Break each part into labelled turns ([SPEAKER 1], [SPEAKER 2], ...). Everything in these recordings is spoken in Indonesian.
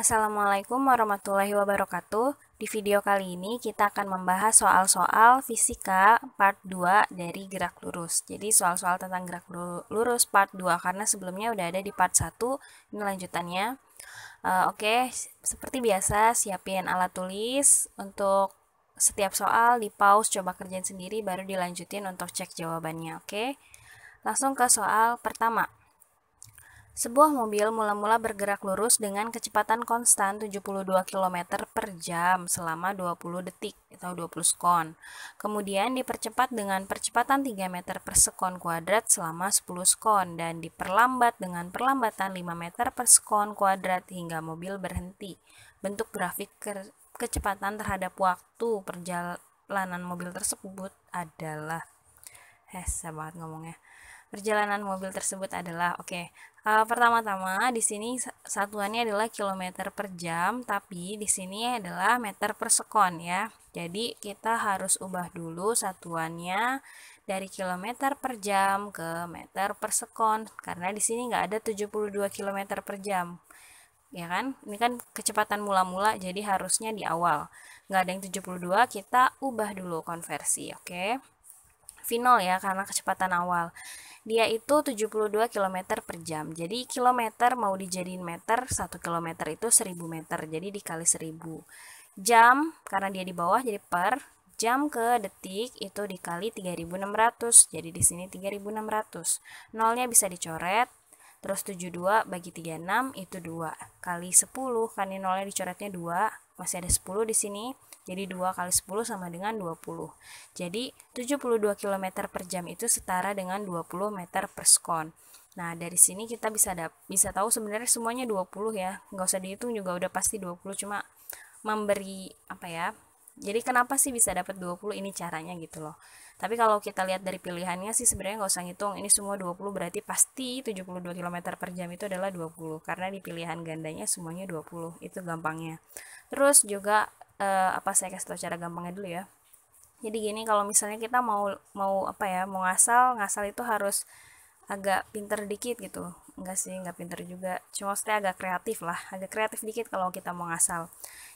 [SPEAKER 1] Assalamualaikum warahmatullahi wabarakatuh. Di video kali ini kita akan membahas soal-soal fisika part 2 dari gerak lurus. Jadi soal-soal tentang gerak lurus part 2 karena sebelumnya udah ada di part 1. Ini lanjutannya. Uh, Oke, okay. seperti biasa siapin alat tulis untuk setiap soal di pause coba kerjain sendiri baru dilanjutin untuk cek jawabannya. Oke, okay? langsung ke soal pertama. Sebuah mobil mula-mula bergerak lurus dengan kecepatan konstan 72 km per jam selama 20 detik atau 20 sekon. Kemudian dipercepat dengan percepatan 3 meter per sekon kuadrat selama 10 sekon dan diperlambat dengan perlambatan 5 meter per sekon kuadrat hingga mobil berhenti. Bentuk grafik ke kecepatan terhadap waktu perjalanan mobil tersebut adalah... Heh, sabar ngomongnya perjalanan mobil tersebut adalah oke okay, Uh, pertama-tama di sini satuannya adalah kilometer per jam, tapi di sini adalah meter per sekon ya. Jadi kita harus ubah dulu satuannya dari kilometer per jam ke meter per sekon karena di sini nggak ada 72 kilometer per jam. Ya kan? Ini kan kecepatan mula-mula jadi harusnya di awal. Nggak ada yang 72, kita ubah dulu konversi, oke? Okay? V0 ya karena kecepatan awal dia itu 72 km per jam jadi kilometer mau dijadiin meter 1 km itu 1000 meter jadi dikali 1000 jam karena dia di bawah jadi per jam ke detik itu dikali 3600 jadi di sini 3600 nolnya bisa dicoret terus 72 bagi 36 itu 2 kali 10 karena nolnya dicoretnya 2 masih ada 10 di sini jadi 2 kali 10 sama dengan 20. Jadi 72 km per jam itu setara dengan 20 meter per sekon. Nah, dari sini kita bisa bisa tahu sebenarnya semuanya 20 ya. Nggak usah dihitung juga udah pasti 20 cuma memberi apa ya? Jadi kenapa sih bisa dapat 20 ini caranya gitu loh. Tapi kalau kita lihat dari pilihannya sih sebenarnya nggak usah ngitung. Ini semua 20 berarti pasti 72 km per jam itu adalah 20. Karena di pilihan gandanya semuanya 20. Itu gampangnya. Terus juga uh, apa saya kasih tau cara gampangnya dulu ya jadi gini kalau misalnya kita mau mau apa ya mau ngasal ngasal itu harus agak pinter dikit gitu enggak sih enggak pinter juga cuma saya agak kreatif lah agak kreatif dikit kalau kita mau ngasal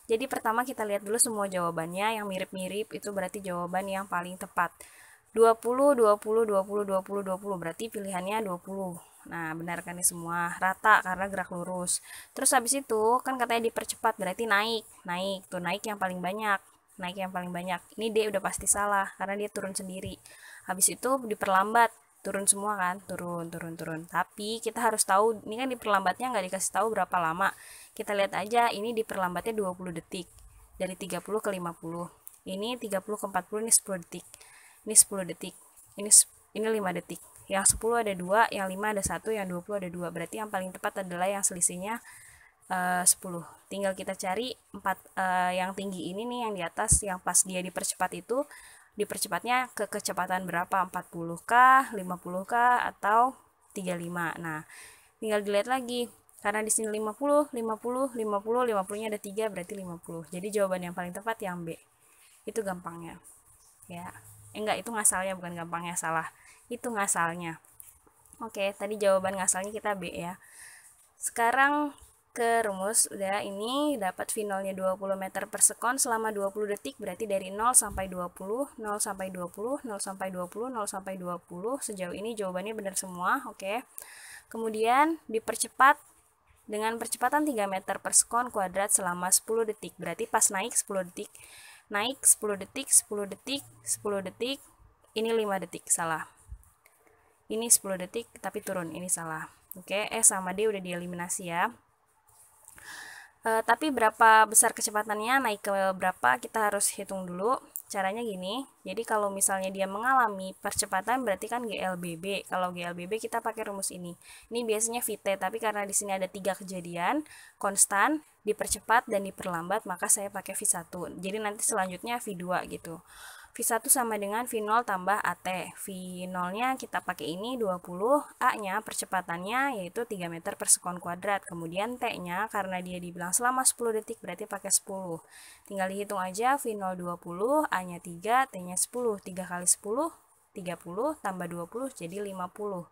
[SPEAKER 1] jadi pertama kita lihat dulu semua jawabannya yang mirip-mirip itu berarti jawaban yang paling tepat 20, 20, 20, 20, 20 berarti pilihannya 20 Nah, benar kan ini semua rata karena gerak lurus. Terus habis itu kan katanya dipercepat berarti naik, naik tuh naik yang paling banyak, naik yang paling banyak. Ini D udah pasti salah karena dia turun sendiri. Habis itu diperlambat, turun semua kan, turun, turun, turun. Tapi kita harus tahu ini kan diperlambatnya nggak dikasih tahu berapa lama. Kita lihat aja ini diperlambatnya 20 detik dari 30 ke 50. Ini 30 ke 40 ini 10 detik. Ini 10 detik. Ini ini 5 detik yang 10 ada 2, yang 5 ada 1, yang 20 ada 2. Berarti yang paling tepat adalah yang selisihnya eh, uh, 10. Tinggal kita cari 4 uh, eh, yang tinggi ini nih yang di atas yang pas dia dipercepat itu dipercepatnya ke kecepatan berapa? 40 kah, 50 kah atau 35. Nah, tinggal dilihat lagi karena di sini 50, 50, 50, 50-nya ada 3 berarti 50. Jadi jawaban yang paling tepat yang B. Itu gampangnya. Ya. Eh, enggak, itu ngasalnya bukan gampangnya salah itu ngasalnya oke tadi jawaban ngasalnya kita B ya sekarang ke rumus udah ini dapat finalnya 20 meter per sekon selama 20 detik berarti dari 0 sampai 20 0 sampai 20 0 sampai 20 0 sampai 20 sejauh ini jawabannya benar semua oke okay. kemudian dipercepat dengan percepatan 3 meter per sekon kuadrat selama 10 detik berarti pas naik 10 detik naik 10 detik 10 detik 10 detik ini 5 detik salah ini 10 detik tapi turun ini salah oke okay, e S sama D udah dieliminasi ya e, tapi berapa besar kecepatannya naik ke berapa kita harus hitung dulu caranya gini jadi kalau misalnya dia mengalami percepatan berarti kan GLBB kalau GLBB kita pakai rumus ini ini biasanya VT tapi karena di sini ada tiga kejadian konstan dipercepat dan diperlambat maka saya pakai V1 jadi nanti selanjutnya V2 gitu V1 sama dengan V0 tambah AT. V0-nya kita pakai ini 20, A-nya percepatannya yaitu 3 meter per sekon kuadrat. Kemudian T-nya karena dia dibilang selama 10 detik berarti pakai 10. Tinggal dihitung aja V0 20, A-nya 3, T-nya 10. 3 kali 10, 30 tambah 20 jadi 50.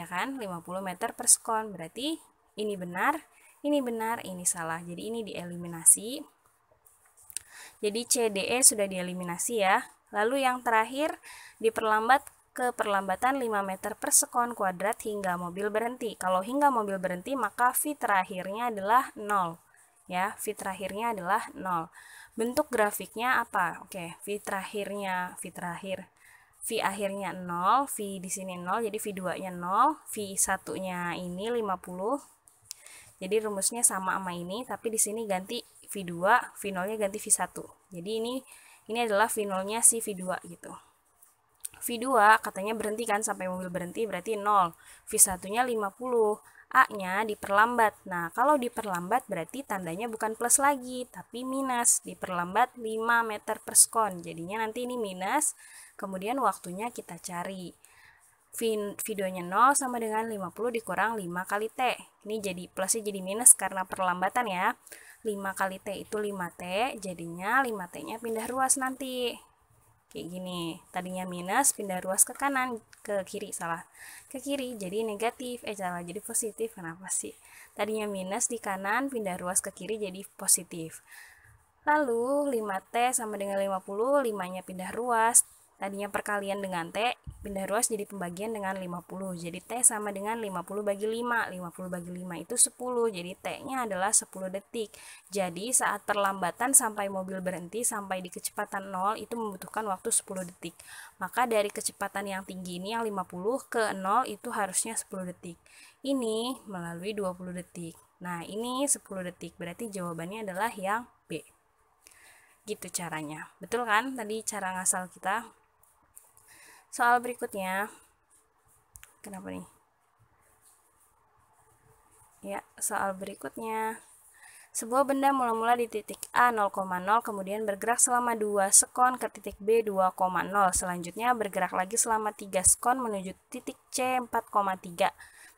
[SPEAKER 1] Ya kan? 50 meter per sekon. Berarti ini benar, ini benar, ini salah. Jadi ini dieliminasi. Jadi CDE sudah dieliminasi ya. Lalu yang terakhir diperlambat ke perlambatan 5 meter per sekon kuadrat hingga mobil berhenti. Kalau hingga mobil berhenti maka V terakhirnya adalah 0. Ya, V terakhirnya adalah 0. Bentuk grafiknya apa? Oke, V terakhirnya, V terakhir. V akhirnya 0, V di sini 0, jadi V2-nya 0, V1-nya ini 50, jadi rumusnya sama sama ini, tapi di sini ganti V2, V0-nya ganti V1. Jadi ini ini adalah V0-nya si V2 gitu. V2 katanya berhenti kan sampai mobil berhenti berarti 0. V1-nya 50. A-nya diperlambat. Nah, kalau diperlambat berarti tandanya bukan plus lagi, tapi minus. Diperlambat 5 meter per sekon. Jadinya nanti ini minus, kemudian waktunya kita cari videonya 0 sama dengan 50 dikurang 5 kali T. Ini jadi plusnya jadi minus karena perlambatan ya. 5 kali T itu 5T, jadinya 5T-nya pindah ruas nanti. Kayak gini, tadinya minus, pindah ruas ke kanan, ke kiri, salah. Ke kiri, jadi negatif, eh salah, jadi positif, kenapa sih? Tadinya minus di kanan, pindah ruas ke kiri, jadi positif. Lalu 5T sama dengan 50, 5-nya pindah ruas, tadinya perkalian dengan T pindah ruas jadi pembagian dengan 50 jadi T sama dengan 50 bagi 5 50 bagi 5 itu 10 jadi T nya adalah 10 detik jadi saat perlambatan sampai mobil berhenti sampai di kecepatan 0 itu membutuhkan waktu 10 detik maka dari kecepatan yang tinggi ini yang 50 ke 0 itu harusnya 10 detik ini melalui 20 detik nah ini 10 detik berarti jawabannya adalah yang B gitu caranya betul kan tadi cara ngasal kita soal berikutnya kenapa nih ya soal berikutnya sebuah benda mula-mula di titik A 0,0 kemudian bergerak selama 2 sekon ke titik B 2,0 selanjutnya bergerak lagi selama 3 sekon menuju titik C 4,3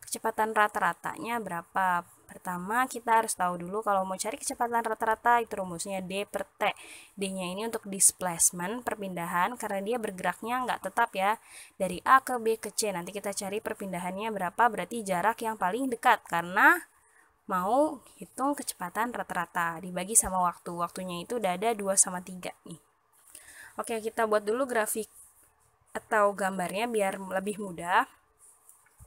[SPEAKER 1] kecepatan rata-ratanya berapa Pertama, kita harus tahu dulu kalau mau cari kecepatan rata-rata itu rumusnya D per T. D-nya ini untuk displacement, perpindahan, karena dia bergeraknya nggak tetap ya. Dari A ke B ke C, nanti kita cari perpindahannya berapa, berarti jarak yang paling dekat. Karena mau hitung kecepatan rata-rata, dibagi sama waktu. Waktunya itu udah ada 2 sama 3 nih. Oke, kita buat dulu grafik atau gambarnya biar lebih mudah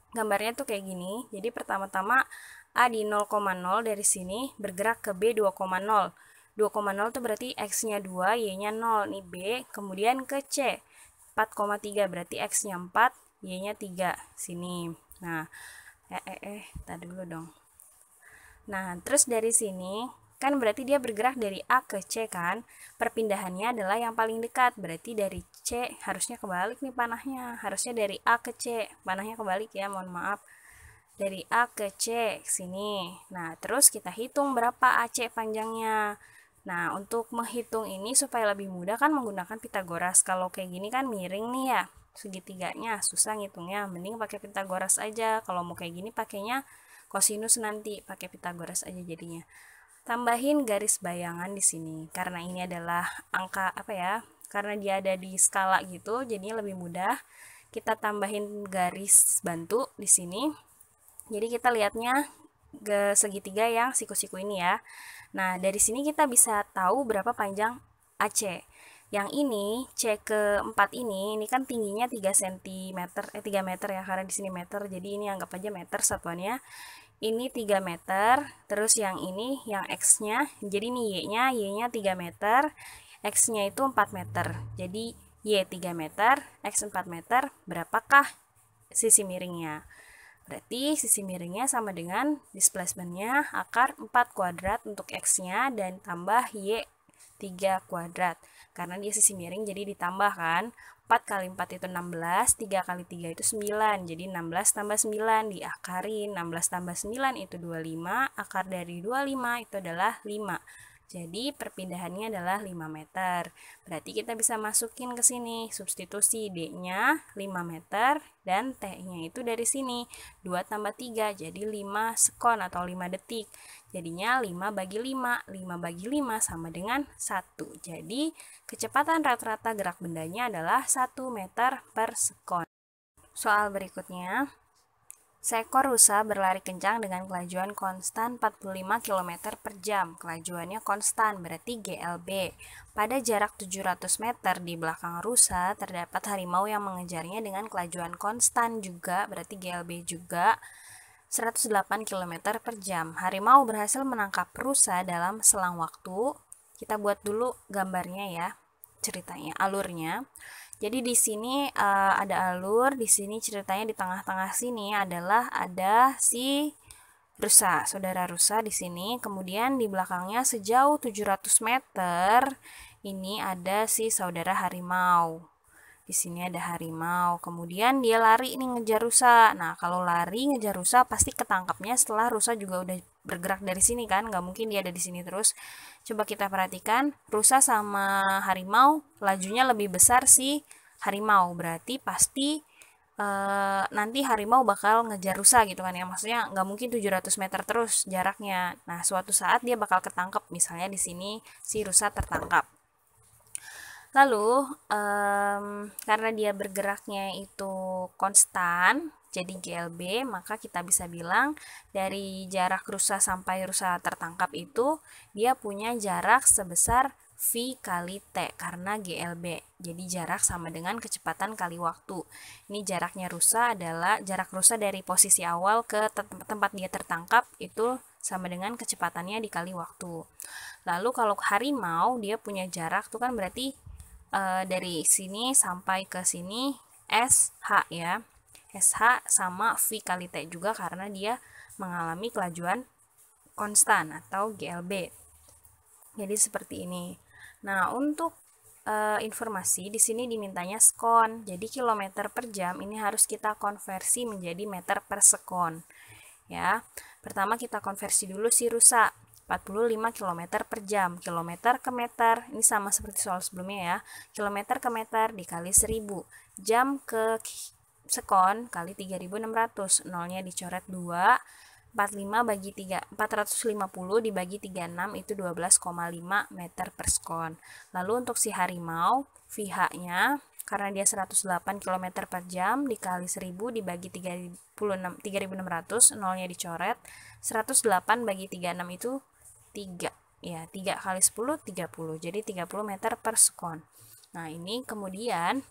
[SPEAKER 1] gambarnya tuh kayak gini. Jadi pertama-tama A di 0,0 dari sini bergerak ke B 2,0. 2,0 itu berarti X-nya 2, Y-nya 0, nih B, kemudian ke C. 4,3 berarti X-nya 4, Y-nya 3, sini. Nah, eh, eh, eh, kita dulu dong. Nah, terus dari sini, kan berarti dia bergerak dari A ke C kan? Perpindahannya adalah yang paling dekat, berarti dari C, harusnya kebalik nih panahnya, harusnya dari A ke C, panahnya kebalik ya, mohon maaf dari A ke C sini. Nah, terus kita hitung berapa AC panjangnya. Nah, untuk menghitung ini supaya lebih mudah kan menggunakan Pitagoras. Kalau kayak gini kan miring nih ya, segitiganya, susah ngitungnya. Mending pakai Pitagoras aja. Kalau mau kayak gini pakainya kosinus nanti, pakai Pitagoras aja jadinya. Tambahin garis bayangan di sini karena ini adalah angka apa ya? Karena dia ada di skala gitu, jadinya lebih mudah. Kita tambahin garis bantu di sini jadi kita lihatnya ke segitiga yang siku-siku ini ya. Nah, dari sini kita bisa tahu berapa panjang AC. Yang ini, C ke 4 ini, ini kan tingginya 3 cm, eh 3 meter ya, karena di sini meter, jadi ini anggap aja meter satuannya. Ini 3 meter, terus yang ini, yang X-nya, jadi ini Y-nya, Y-nya 3 meter, X-nya itu 4 meter. Jadi Y 3 meter, X 4 meter, berapakah sisi miringnya? Berarti sisi miringnya sama dengan displacementnya akar 4 kuadrat untuk X-nya dan tambah Y 3 kuadrat. Karena dia sisi miring jadi ditambah kan. 4 kali 4 itu 16, 3 kali 3 itu 9. Jadi 16 tambah 9 diakarin. 16 tambah 9 itu 25, akar dari 25 itu adalah 5. Jadi perpindahannya adalah 5 meter. Berarti kita bisa masukin ke sini substitusi D-nya 5 meter dan T-nya itu dari sini. 2 tambah 3 jadi 5 sekon atau 5 detik. Jadinya 5 bagi 5. 5 bagi 5 sama dengan 1. Jadi kecepatan rata-rata gerak bendanya adalah 1 meter per sekon. Soal berikutnya, Seekor rusa berlari kencang dengan kelajuan konstan 45 km per jam. Kelajuannya konstan, berarti GLB. Pada jarak 700 meter di belakang rusa, terdapat harimau yang mengejarnya dengan kelajuan konstan juga, berarti GLB juga, 108 km per jam. Harimau berhasil menangkap rusa dalam selang waktu. Kita buat dulu gambarnya ya, ceritanya, alurnya. Jadi di sini uh, ada alur, di sini ceritanya di tengah-tengah sini adalah ada si rusa, saudara rusa di sini. Kemudian di belakangnya sejauh 700 meter ini ada si saudara harimau. Di sini ada harimau. Kemudian dia lari nih ngejar rusa. Nah, kalau lari ngejar rusa pasti ketangkapnya setelah rusa juga udah bergerak dari sini kan nggak mungkin dia ada di sini terus coba kita perhatikan rusa sama harimau lajunya lebih besar sih harimau berarti pasti e, nanti harimau bakal ngejar rusa gitu kan ya maksudnya nggak mungkin 700 meter terus jaraknya nah suatu saat dia bakal ketangkep misalnya di sini si rusa tertangkap lalu um, karena dia bergeraknya itu konstan jadi GLB, maka kita bisa bilang dari jarak rusa sampai rusa tertangkap itu dia punya jarak sebesar V kali T karena GLB. Jadi jarak sama dengan kecepatan kali waktu. Ini jaraknya rusa adalah jarak rusa dari posisi awal ke tempat dia tertangkap itu sama dengan kecepatannya dikali waktu. Lalu kalau harimau dia punya jarak tuh kan berarti e, dari sini sampai ke sini SH ya. SH sama V kali T juga karena dia mengalami kelajuan konstan atau GLB. Jadi seperti ini. Nah, untuk e, informasi di sini dimintanya skon. Jadi kilometer per jam ini harus kita konversi menjadi meter per sekon. Ya. Pertama kita konversi dulu si rusak 45 km per jam. Kilometer ke meter, ini sama seperti soal sebelumnya ya. Kilometer ke meter dikali 1000. Jam ke sekon kali 3600 nolnya dicoret 2 45 bagi 3 450 dibagi 36 itu 12,5 meter per sekon lalu untuk si harimau VH nya karena dia 108 km per jam dikali 1000 dibagi 36, 3600 nolnya dicoret 108 bagi 36 itu 3 ya 3 kali 10 30 jadi 30 meter per sekon nah ini kemudian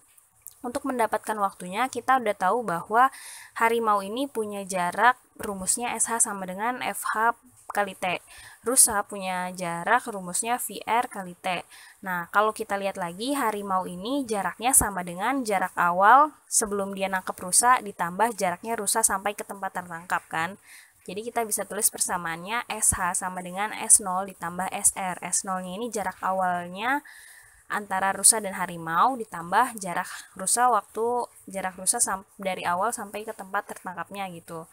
[SPEAKER 1] untuk mendapatkan waktunya, kita udah tahu bahwa harimau ini punya jarak rumusnya SH sama dengan FH kali T. Rusa punya jarak rumusnya VR kali T. Nah, kalau kita lihat lagi, harimau ini jaraknya sama dengan jarak awal sebelum dia nangkep rusa ditambah jaraknya rusa sampai ke tempat tertangkap kan. Jadi kita bisa tulis persamaannya SH sama dengan S0 ditambah SR. S0-nya ini jarak awalnya antara rusa dan harimau ditambah jarak rusa waktu jarak rusa dari awal sampai ke tempat tertangkapnya gitu.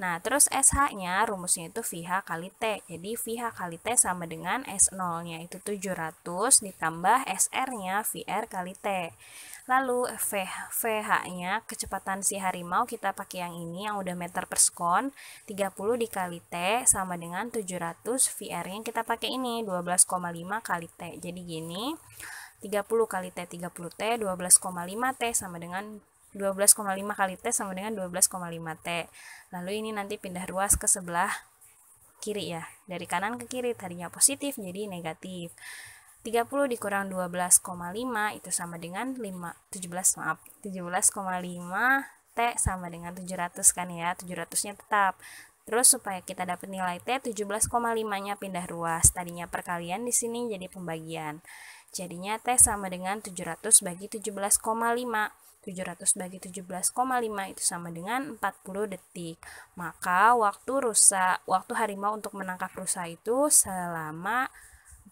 [SPEAKER 1] Nah, terus SH-nya rumusnya itu VH kali T. Jadi VH kali T sama dengan S0-nya itu 700 ditambah SR-nya VR kali T. Lalu VH-nya kecepatan si harimau kita pakai yang ini yang udah meter per sekon 30 dikali T sama dengan 700 VR-nya kita pakai ini 12,5 kali T. Jadi gini 30 kali T 30 T 12,5 T sama dengan 12,5 kali T sama dengan 12,5 T lalu ini nanti pindah ruas ke sebelah kiri ya dari kanan ke kiri tadinya positif jadi negatif 30 dikurang 12,5 itu sama dengan 5 17 maaf 17,5 T sama dengan 700 kan ya 700 nya tetap Terus supaya kita dapat nilai T 17,5-nya pindah ruas. Tadinya perkalian di sini jadi pembagian. Jadinya T sama dengan 700 bagi 17,5. 700 bagi 17,5 itu sama dengan 40 detik. Maka waktu rusa, waktu harimau untuk menangkap rusa itu selama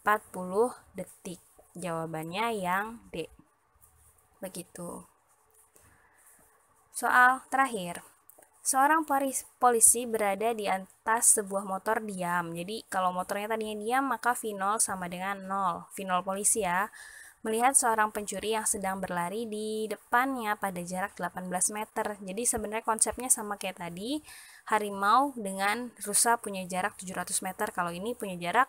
[SPEAKER 1] 40 detik. Jawabannya yang D. Begitu. Soal terakhir. Seorang polisi berada di atas sebuah motor diam. Jadi kalau motornya tadinya diam maka V0 sama dengan 0. V0 polisi ya. Melihat seorang pencuri yang sedang berlari di depannya pada jarak 18 meter. Jadi sebenarnya konsepnya sama kayak tadi. Harimau dengan rusa punya jarak 700 meter. Kalau ini punya jarak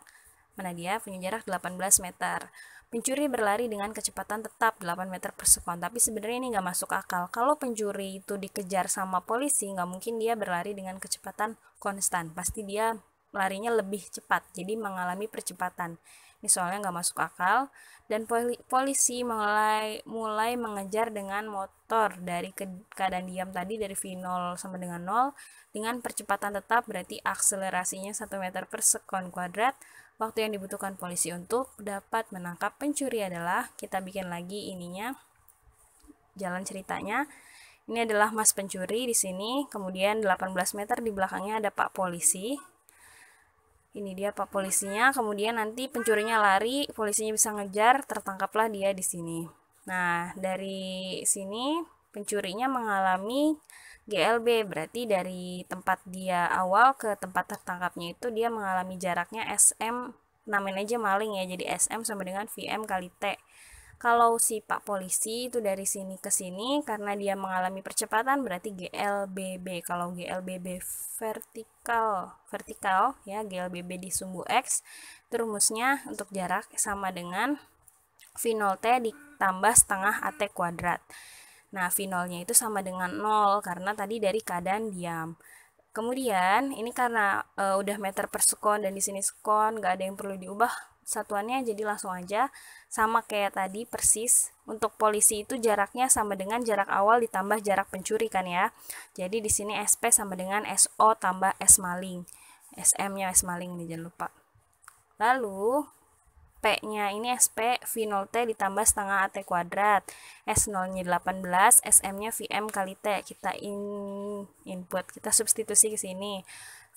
[SPEAKER 1] mana dia? Punya jarak 18 meter. Pencuri berlari dengan kecepatan tetap 8 meter per sekon, tapi sebenarnya ini nggak masuk akal. Kalau pencuri itu dikejar sama polisi, nggak mungkin dia berlari dengan kecepatan konstan. Pasti dia larinya lebih cepat, jadi mengalami percepatan. Ini soalnya nggak masuk akal. Dan poli polisi mulai mulai mengejar dengan motor dari ke keadaan diam tadi dari V0 sama dengan 0 dengan percepatan tetap berarti akselerasinya 1 meter per sekon kuadrat Waktu yang dibutuhkan polisi untuk dapat menangkap pencuri adalah kita bikin lagi ininya jalan ceritanya. Ini adalah Mas pencuri di sini, kemudian 18 meter di belakangnya ada Pak polisi. Ini dia Pak polisinya, kemudian nanti pencurinya lari, polisinya bisa ngejar, tertangkaplah dia di sini. Nah, dari sini pencurinya mengalami GLB berarti dari tempat dia awal ke tempat tertangkapnya itu dia mengalami jaraknya SM namain aja maling ya jadi SM sama dengan VM kali T kalau si pak polisi itu dari sini ke sini karena dia mengalami percepatan berarti GLBB kalau GLBB vertikal vertikal ya GLBB di sumbu X rumusnya untuk jarak sama dengan V0T ditambah setengah AT kuadrat Nah, nya itu sama dengan 0 karena tadi dari keadaan diam. Kemudian, ini karena e, udah meter per sekon dan di sini sekon, nggak ada yang perlu diubah satuannya, jadi langsung aja sama kayak tadi persis. Untuk polisi itu jaraknya sama dengan jarak awal ditambah jarak pencuri kan ya. Jadi di sini SP sama dengan SO tambah S maling. SM-nya S maling nih jangan lupa. Lalu P-nya ini SP V0T ditambah setengah AT kuadrat. S0-nya 18, SM-nya VM kali T. Kita in input, kita substitusi ke sini.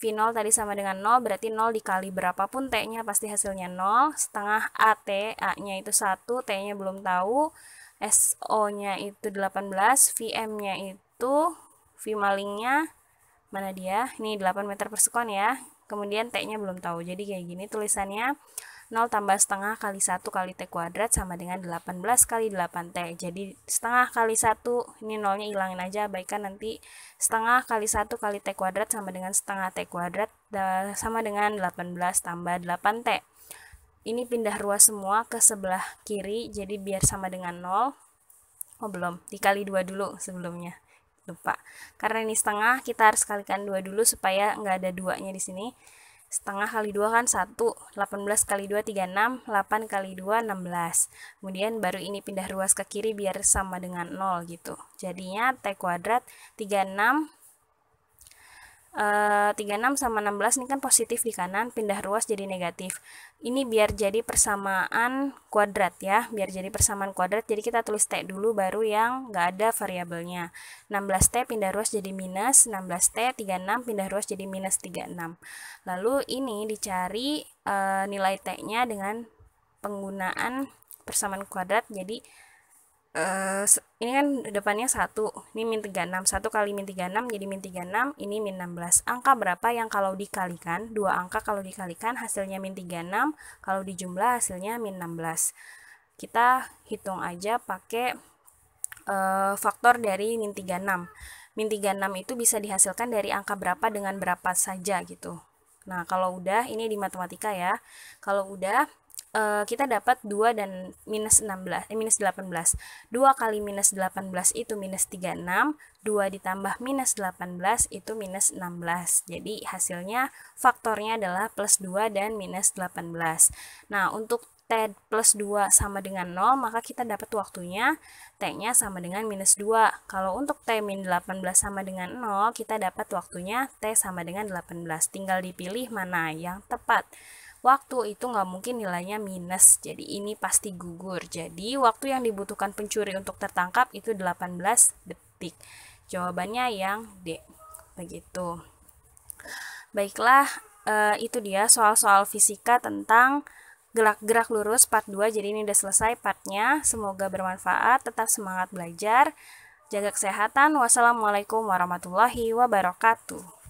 [SPEAKER 1] V0 tadi sama dengan 0, berarti 0 dikali berapapun T-nya pasti hasilnya 0. Setengah AT, A-nya itu 1, T-nya belum tahu. SO-nya itu 18, VM-nya itu, V malingnya, mana dia? Ini 8 meter per sekon ya. Kemudian T-nya belum tahu. Jadi kayak gini tulisannya. 0 tambah setengah kali 1 kali T kuadrat sama dengan 18 kali 8 T. Jadi setengah kali 1, ini nolnya hilangin aja, baikkan nanti setengah kali 1 kali T kuadrat sama dengan setengah T kuadrat sama dengan 18 tambah 8 T. Ini pindah ruas semua ke sebelah kiri, jadi biar sama dengan 0. Oh belum, dikali 2 dulu sebelumnya lupa. Karena ini setengah, kita harus kalikan dua dulu supaya nggak ada duanya di sini setengah kali dua kan satu, delapan belas kali dua tiga enam, delapan kali dua enam belas, Kemudian baru ini pindah ruas ke kiri biar sama dengan nol gitu. Jadinya T kuadrat enam 36 eh, sama 16 ini kan positif di kanan, pindah ruas jadi negatif. Ini biar jadi persamaan kuadrat ya, biar jadi persamaan kuadrat. Jadi kita tulis T dulu baru yang nggak ada variabelnya. 16T pindah ruas jadi minus, 16T 36 pindah ruas jadi minus 36. Lalu ini dicari e, nilai T-nya dengan penggunaan persamaan kuadrat jadi uh, ini kan depannya satu, ini min 36 satu kali min 36 jadi min 36 ini min 16 angka berapa yang kalau dikalikan dua angka kalau dikalikan hasilnya min 36 kalau dijumlah hasilnya min 16 kita hitung aja pakai uh, faktor dari min 36 min 36 itu bisa dihasilkan dari angka berapa dengan berapa saja gitu nah kalau udah ini di matematika ya kalau udah Eh, kita dapat 2 dan minus 16 eh, minus 18. 2 kali minus 18 itu minus 36, 2 ditambah minus 18 itu minus 16. Jadi hasilnya faktornya adalah plus 2 dan minus 18. Nah, untuk T plus 2 sama dengan 0, maka kita dapat waktunya T-nya sama dengan minus 2. Kalau untuk T min 18 sama dengan 0, kita dapat waktunya T sama dengan 18. Tinggal dipilih mana yang tepat waktu itu nggak mungkin nilainya minus jadi ini pasti gugur jadi waktu yang dibutuhkan pencuri untuk tertangkap itu 18 detik jawabannya yang D begitu baiklah eh, itu dia soal-soal fisika tentang gerak-gerak lurus part 2 jadi ini udah selesai partnya semoga bermanfaat tetap semangat belajar jaga kesehatan wassalamualaikum warahmatullahi wabarakatuh